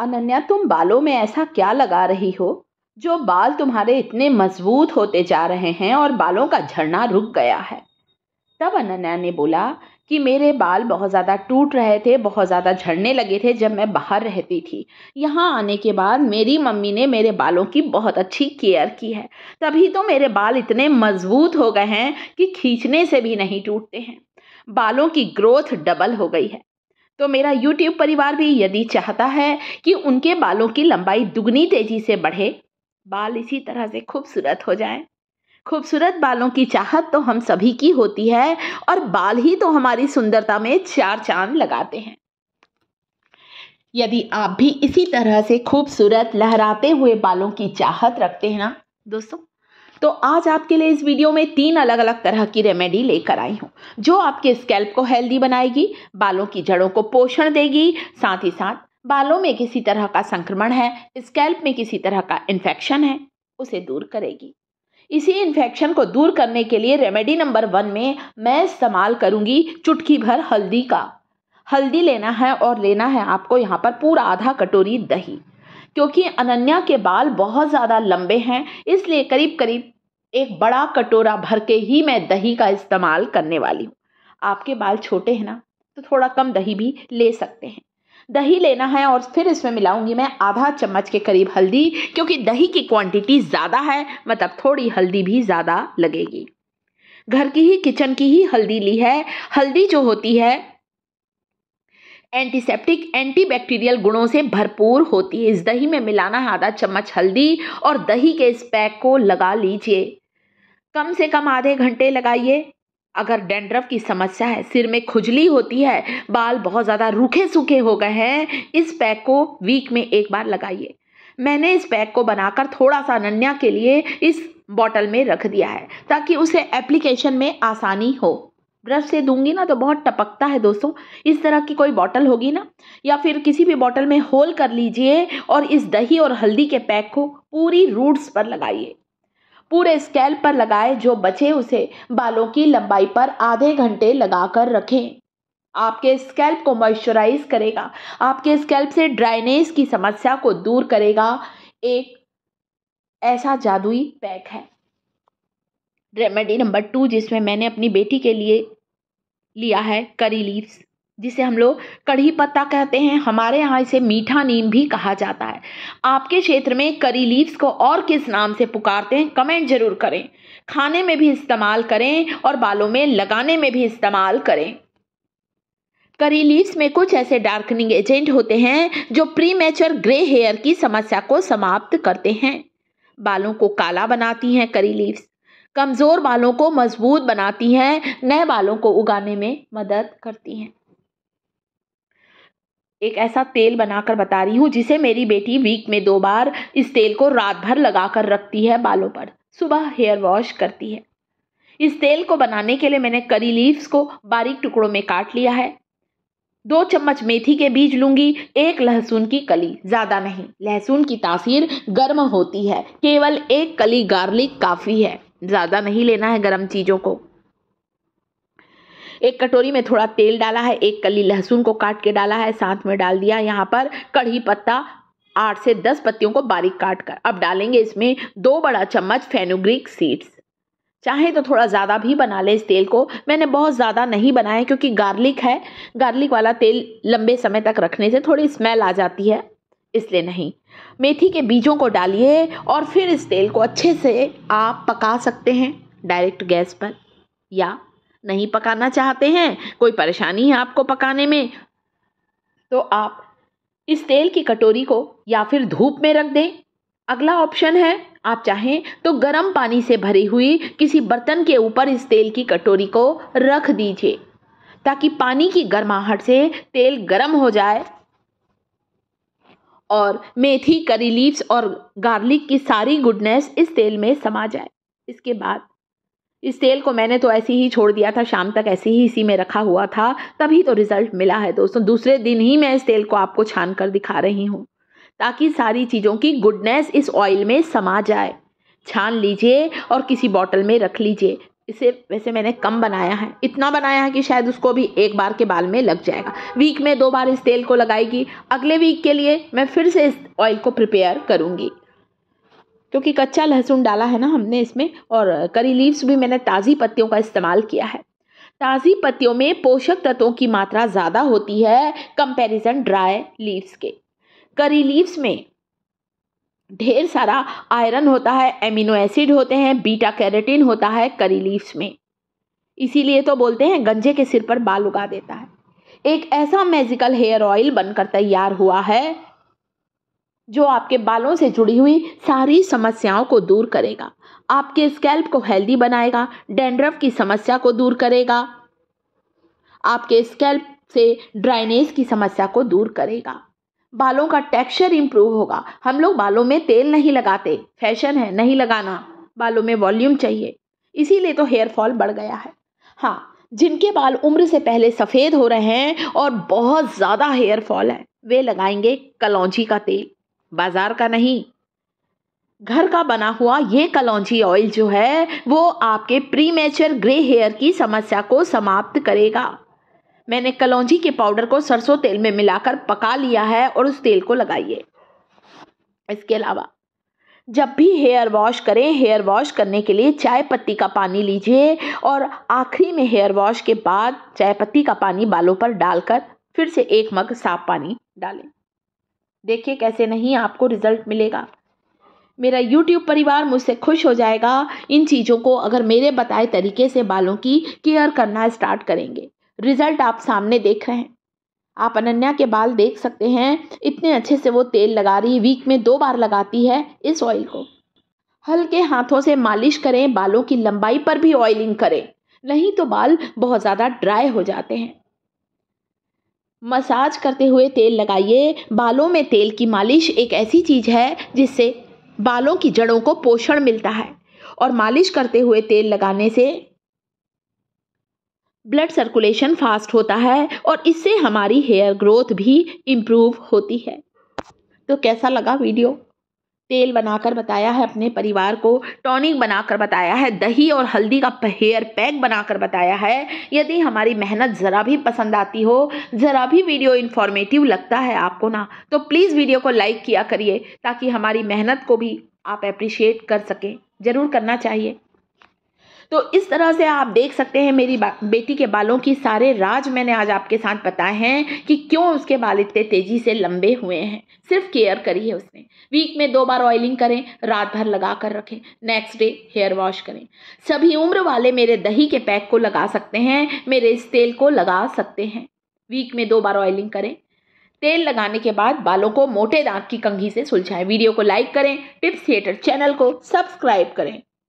अनन्या तुम बालों में ऐसा क्या लगा रही हो जो बाल तुम्हारे इतने मजबूत होते जा रहे हैं और बालों का झरना रुक गया है तब अनन्या ने बोला कि मेरे बाल बहुत ज़्यादा टूट रहे थे बहुत ज़्यादा झड़ने लगे थे जब मैं बाहर रहती थी यहाँ आने के बाद मेरी मम्मी ने मेरे बालों की बहुत अच्छी केयर की है तभी तो मेरे बाल इतने मजबूत हो गए हैं कि खींचने से भी नहीं टूटते हैं बालों की ग्रोथ डबल हो गई है तो मेरा यूट्यूब परिवार भी यदि चाहता है कि उनके बालों की लंबाई दुगनी तेज़ी से बढ़े बाल इसी तरह से खूबसूरत हो जाएं खूबसूरत बालों की चाहत तो हम सभी की होती है और बाल ही तो हमारी सुंदरता में चार चांद लगाते हैं यदि आप भी इसी तरह से खूबसूरत लहराते हुए बालों की चाहत रखते हैं ना दोस्तों तो आज आपके लिए इस वीडियो में तीन अलग अलग तरह की रेमेडी लेकर आई हूँ जो आपके स्कैल्प को हेल्दी बनाएगी बालों की जड़ों को पोषण देगी साथ ही साथ बालों में किसी तरह का संक्रमण है स्कैल्प में किसी तरह का इन्फेक्शन है उसे दूर करेगी इसी इन्फेक्शन को दूर करने के लिए रेमेडी नंबर वन में मैं इस्तेमाल करूंगी चुटकी भर हल्दी का हल्दी लेना है और लेना है आपको यहाँ पर पूरा आधा कटोरी दही क्योंकि अनन्या के बाल बहुत ज़्यादा लंबे हैं इसलिए करीब करीब एक बड़ा कटोरा भर के ही मैं दही का इस्तेमाल करने वाली हूँ आपके बाल छोटे हैं ना तो थोड़ा कम दही भी ले सकते हैं दही लेना है और फिर इसमें मिलाऊंगी मैं आधा चम्मच के करीब हल्दी क्योंकि दही की क्वांटिटी ज़्यादा है मतलब थोड़ी हल्दी भी ज़्यादा लगेगी घर की ही किचन की ही हल्दी ली है हल्दी जो होती है एंटीसेप्टिक एंटीबैक्टीरियल गुणों से भरपूर होती है इस दही में मिलाना है आधा चम्मच हल्दी और दही के इस पैक को लगा लीजिए कम से कम आधे घंटे लगाइए अगर डेंड्रव की समस्या है सिर में खुजली होती है बाल बहुत ज़्यादा रूखे सूखे हो गए हैं इस पैक को वीक में एक बार लगाइए मैंने इस पैक को बनाकर थोड़ा सा नन्या के लिए इस बॉटल में रख दिया है ताकि उसे एप्लीकेशन में आसानी हो ब्रश से दूंगी ना तो बहुत टपकता है दोस्तों इस तरह की कोई बॉटल होगी ना या फिर किसी भी बॉटल में होल कर लीजिए और इस दही और हल्दी के पैक को पूरी रूट्स पर लगाइए पूरे स्केल पर लगाए जो बचे उसे बालों की लंबाई पर आधे घंटे लगाकर रखें आपके स्केल्प को मॉइस्चराइज करेगा आपके स्केल्प से ड्राइनेस की समस्या को दूर करेगा एक ऐसा जादुई पैक है रेमेडी नंबर टू जिसमें मैंने अपनी बेटी के लिए लिया है करी लीव्स जिसे हम लोग कढ़ी पत्ता कहते हैं हमारे यहाँ इसे मीठा नीम भी कहा जाता है आपके क्षेत्र में करी लीव्स को और किस नाम से पुकारते हैं कमेंट जरूर करें खाने में भी इस्तेमाल करें और बालों में लगाने में भी इस्तेमाल करें करी लीव्स में कुछ ऐसे डार्कनिंग एजेंट होते हैं जो प्री मेचर ग्रे हेयर की समस्या को समाप्त करते हैं बालों को काला बनाती हैं करी लीव्स कमज़ोर बालों को मजबूत बनाती हैं नए बालों को उगाने में मदद करती हैं एक ऐसा तेल बनाकर बता रही हूँ जिसे मेरी बेटी वीक में दो बार इस तेल को रात भर लगा कर रखती है बालों पर सुबह हेयर वॉश करती है इस तेल को बनाने के लिए मैंने करी लीव्स को बारीक टुकड़ों में काट लिया है दो चम्मच मेथी के बीज लूंगी एक लहसुन की कली ज़्यादा नहीं लहसुन की तासीर गर्म होती है केवल एक कली गार्लिक काफ़ी है ज़्यादा नहीं लेना है गर्म चीज़ों को एक कटोरी में थोड़ा तेल डाला है एक कली लहसुन को काट के डाला है साथ में डाल दिया यहाँ पर कढ़ी पत्ता आठ से दस पत्तियों को बारीक काट कर अब डालेंगे इसमें दो बड़ा चम्मच फेनुग्रीक सीड्स चाहे तो थोड़ा ज़्यादा भी बना लें इस तेल को मैंने बहुत ज़्यादा नहीं बनाया क्योंकि गार्लिक है गार्लिक वाला तेल लंबे समय तक रखने से थोड़ी स्मेल आ जाती है इसलिए नहीं मेथी के बीजों को डालिए और फिर इस तेल को अच्छे से आप पका सकते हैं डायरेक्ट गैस पर या नहीं पकाना चाहते हैं कोई परेशानी है आपको पकाने में तो आप इस तेल की कटोरी को या फिर धूप में रख दें अगला ऑप्शन है आप चाहें तो गर्म पानी से भरी हुई किसी बर्तन के ऊपर इस तेल की कटोरी को रख दीजिए ताकि पानी की गर्माहट से तेल गर्म हो जाए और मेथी करी लीव्स और गार्लिक की सारी गुडनेस इस तेल में समा जाए इसके बाद इस तेल को मैंने तो ऐसे ही छोड़ दिया था शाम तक ऐसे ही इसी में रखा हुआ था तभी तो रिज़ल्ट मिला है दोस्तों दूसरे दिन ही मैं इस तेल को आपको छान कर दिखा रही हूँ ताकि सारी चीज़ों की गुडनेस इस ऑयल में समा जाए छान लीजिए और किसी बॉटल में रख लीजिए इसे वैसे मैंने कम बनाया है इतना बनाया है कि शायद उसको भी एक बार के बाल में लग जाएगा वीक में दो बार इस तेल को लगाएगी अगले वीक के लिए मैं फिर से इस ऑयल को प्रिपेयर करूँगी क्योंकि कच्चा लहसुन डाला है ना हमने इसमें और करी लीव्स भी मैंने ताज़ी पत्तियों का इस्तेमाल किया है ताज़ी पत्तियों में पोषक तत्वों की मात्रा ज़्यादा होती है कंपैरिजन ड्राई लीव्स के करी लीव्स में ढेर सारा आयरन होता है एमिनो एसिड होते हैं बीटा कैरेटिन होता है करी लीव्स में इसीलिए तो बोलते हैं गंजे के सिर पर बाल उगा देता है एक ऐसा मैजिकल हेयर ऑयल बनकर तैयार हुआ है जो आपके बालों से जुड़ी हुई सारी समस्याओं को दूर करेगा आपके स्कैल्प को हेल्दी बनाएगा डेंड्रफ की समस्या को दूर करेगा आपके स्कैल्प से ड्राइनेज की समस्या को दूर करेगा बालों का टेक्सचर इम्प्रूव होगा हम लोग बालों में तेल नहीं लगाते फैशन है नहीं लगाना बालों में वॉल्यूम चाहिए इसीलिए तो हेयर फॉल बढ़ गया है हाँ जिनके बाल उम्र से पहले सफ़ेद हो रहे हैं और बहुत ज़्यादा हेयर फॉल है वे लगाएंगे कलौजी का तेल बाज़ार का नहीं घर का बना हुआ ये कलौजी ऑयल जो है वो आपके प्री मेचर ग्रे हेयर की समस्या को समाप्त करेगा मैंने कलौजी के पाउडर को सरसों तेल में मिलाकर पका लिया है और उस तेल को लगाइए इसके अलावा जब भी हेयर वॉश करें हेयर वॉश करने के लिए चाय पत्ती का पानी लीजिए और आखिरी में हेयर वॉश के बाद चाय पत्ती का पानी बालों पर डालकर फिर से एक मग साफ पानी डालें देखिए कैसे नहीं आपको रिजल्ट मिलेगा मेरा यूट्यूब परिवार मुझसे खुश हो जाएगा इन चीज़ों को अगर मेरे बताए तरीके से बालों की केयर करना स्टार्ट करेंगे रिजल्ट आप सामने देख रहे हैं आप अनन्या के बाल देख सकते हैं इतने अच्छे से वो तेल लगा रही है वीक में दो बार लगाती है इस ऑयल को हल्के हाथों से मालिश करें बालों की लंबाई पर भी ऑयलिंग करें नहीं तो बाल बहुत ज़्यादा ड्राई हो जाते हैं मसाज करते हुए तेल लगाइए बालों में तेल की मालिश एक ऐसी चीज़ है जिससे बालों की जड़ों को पोषण मिलता है और मालिश करते हुए तेल लगाने से ब्लड सर्कुलेशन फास्ट होता है और इससे हमारी हेयर ग्रोथ भी इम्प्रूव होती है तो कैसा लगा वीडियो तेल बनाकर बताया है अपने परिवार को टॉनिक बनाकर बताया है दही और हल्दी का हेयर पैक बनाकर बताया है यदि हमारी मेहनत ज़रा भी पसंद आती हो ज़रा भी वीडियो इन्फॉर्मेटिव लगता है आपको ना तो प्लीज़ वीडियो को लाइक किया करिए ताकि हमारी मेहनत को भी आप अप्रिशिएट कर सकें ज़रूर करना चाहिए तो इस तरह से आप देख सकते हैं मेरी बेटी के बालों की सारे राज मैंने आज आपके साथ बताए हैं कि क्यों उसके बाल इतने तेजी से लंबे हुए हैं सिर्फ केयर करिए उसने वीक में दो बार ऑयलिंग करें रात भर लगा कर रखें नेक्स्ट डे हेयर वॉश करें सभी उम्र वाले मेरे दही के पैक को लगा सकते हैं मेरे इस तेल को लगा सकते हैं वीक में दो बार ऑयलिंग करें तेल लगाने के बाद बालों को मोटे दांत की कंघी से सुलझाएं वीडियो को लाइक करें टिप्स थिएटर चैनल को सब्सक्राइब करें